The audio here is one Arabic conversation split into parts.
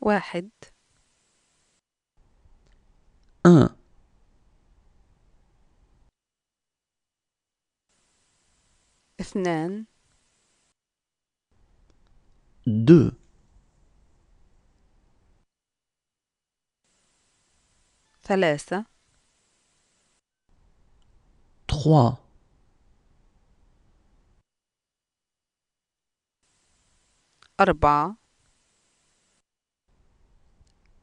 واحد أه. اثنان دو ثلاثة تخوا أربعة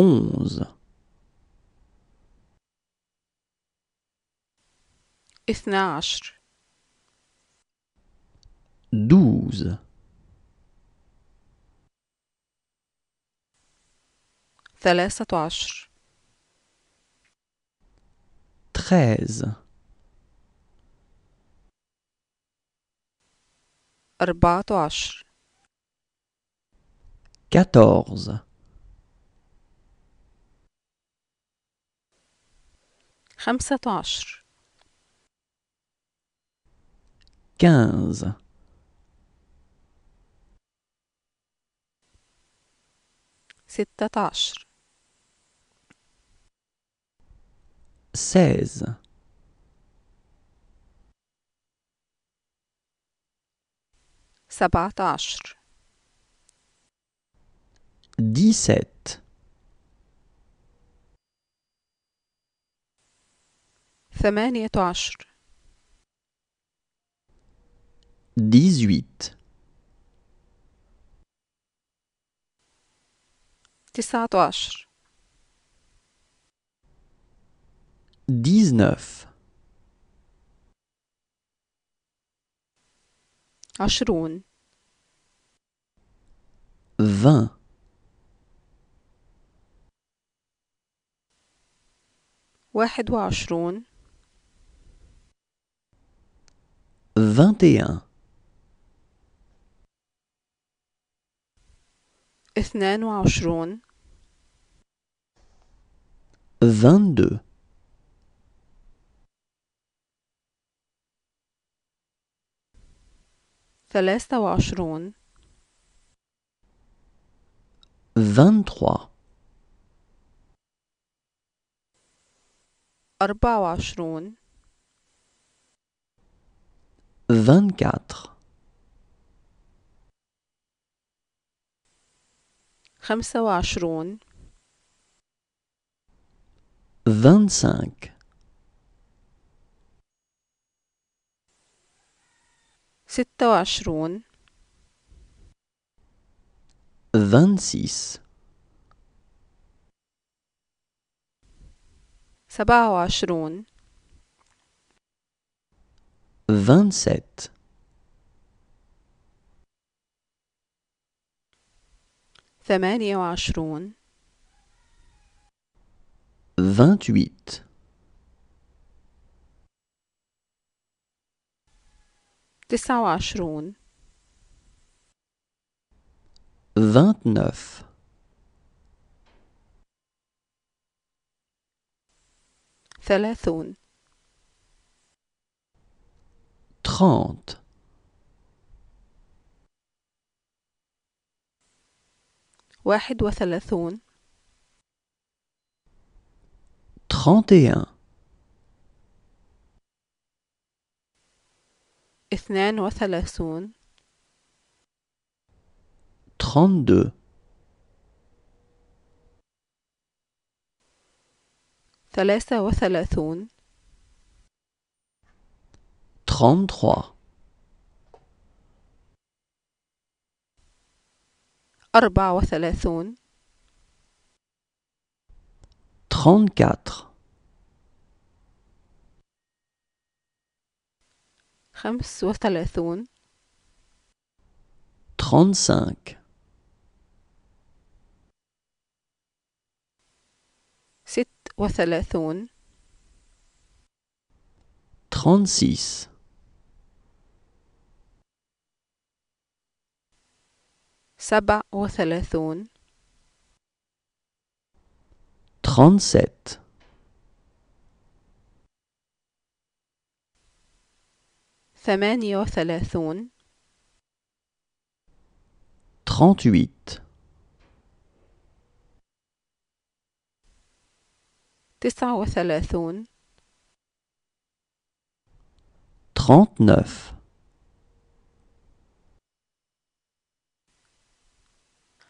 onze, اثنا عشر douze, ثلاثة عشر treize, أربعة عشر quatorze, خمسة عشر كانز ستة عشر سيز سبعة عشر دي 17 ثمانية عشر dix-huit, تسعة عشر dix-neuf, عشرون vingt, واحد وعشرون 21 22 22 23 24 vingt-quatre, خمسة وعشرون vingt-cinq, ستة وعشرون vingt-six, سبعة وعشرون vingt-sept. ثمانية وعشرون vingt-huit, تسعة وعشرون vingt-neuf, ثلاثون trente. واحد وثلاثون Trente et un. اثنان وثلاثون Trente-deux. ثلاثة وثلاثون 33 أربعة وثلاثون 34 خمس وثلاثون 35 ست وثلاثون 36 سبع وثلاثون trente ثمانية وثلاثون trente تسعة وثلاثون trente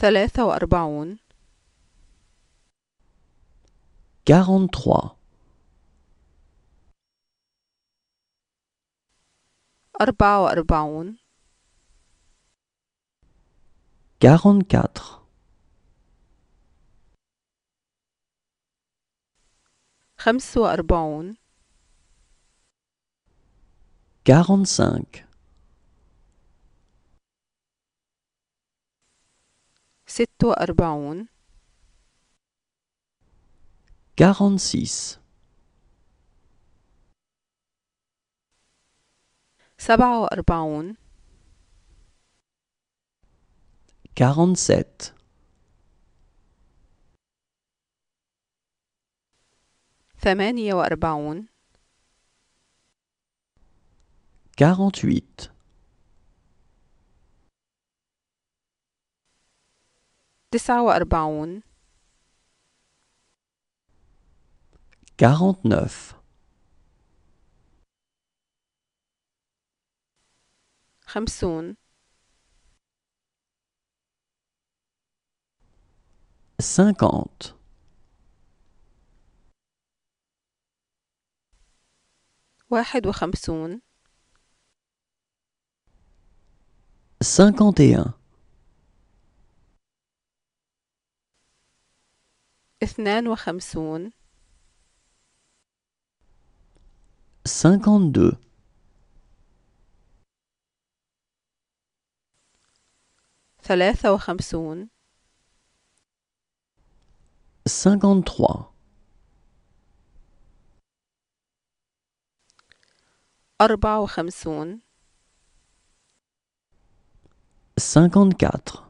ثلاثة وأربعون 43 أربعة وأربعون 44 خمس وأربعون 45 ستة وأربعون. 46 سبعة وأربعون 47 ثمانية وأربعون 48 تسعة وأربعون 49 خمسون 50 واحد وخمسون 51 اثنان وخمسون وخمسون ثلاثة أربعة وخمسون 54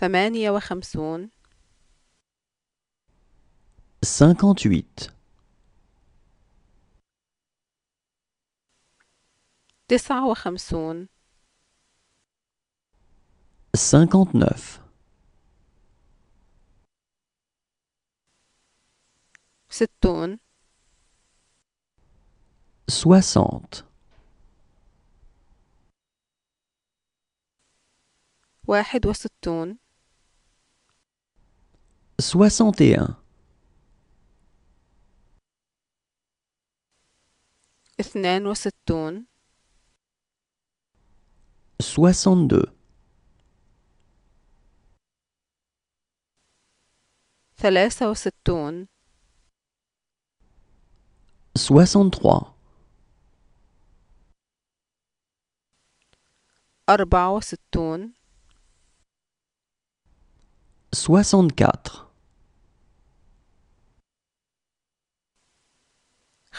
ثمانية وخمسون 58 تسعة وخمسون 59 ستون 60 واحد وستون 61 62 63 64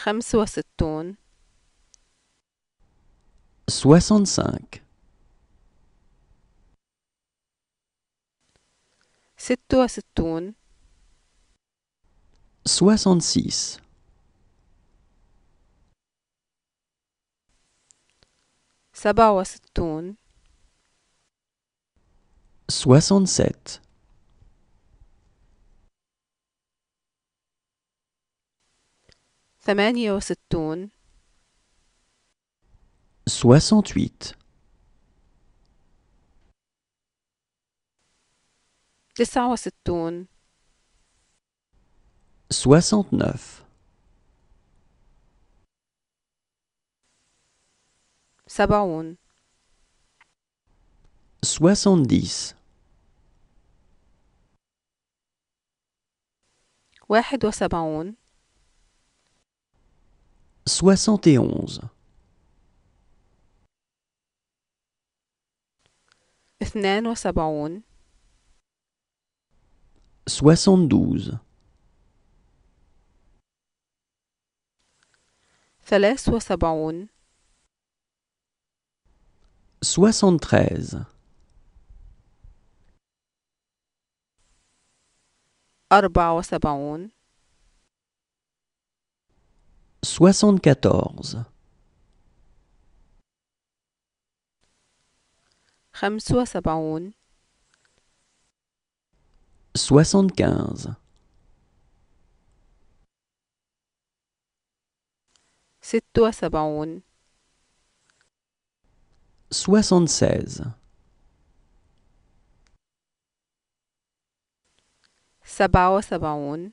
65 وستون soixante-cinq, soixante-six, soixante-sept, ثمانية وستون soixante-huit, تسعة وستون soixante سبعون واحد وسبعون 71 72 73 74 74 75 76 76 76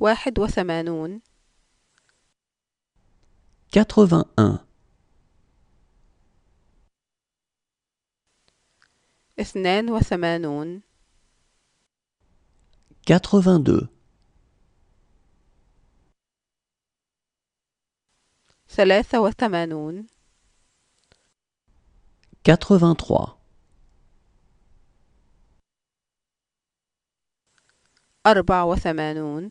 واحد وثمانون 81 اثنان وثمانون 82 ثلاثة وثمانون 83 أربع وثمانون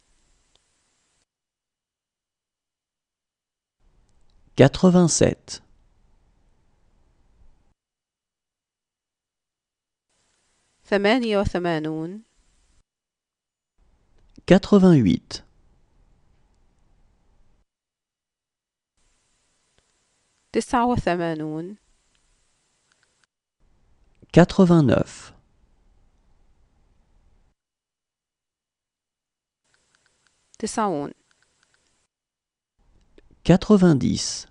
87 88 89 90.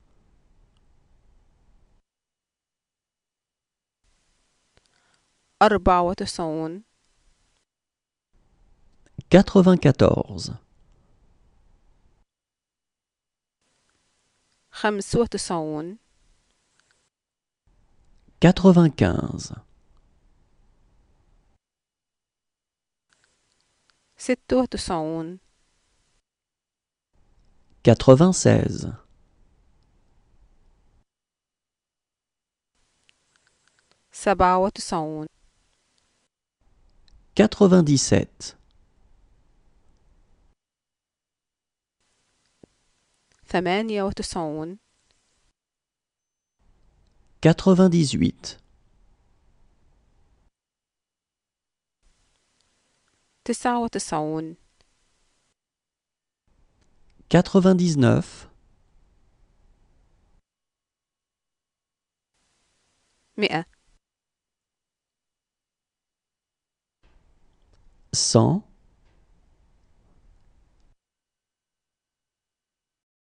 quatre-vingt-quatorze, quatre-vingt quinze, 97 98 99 99 100 100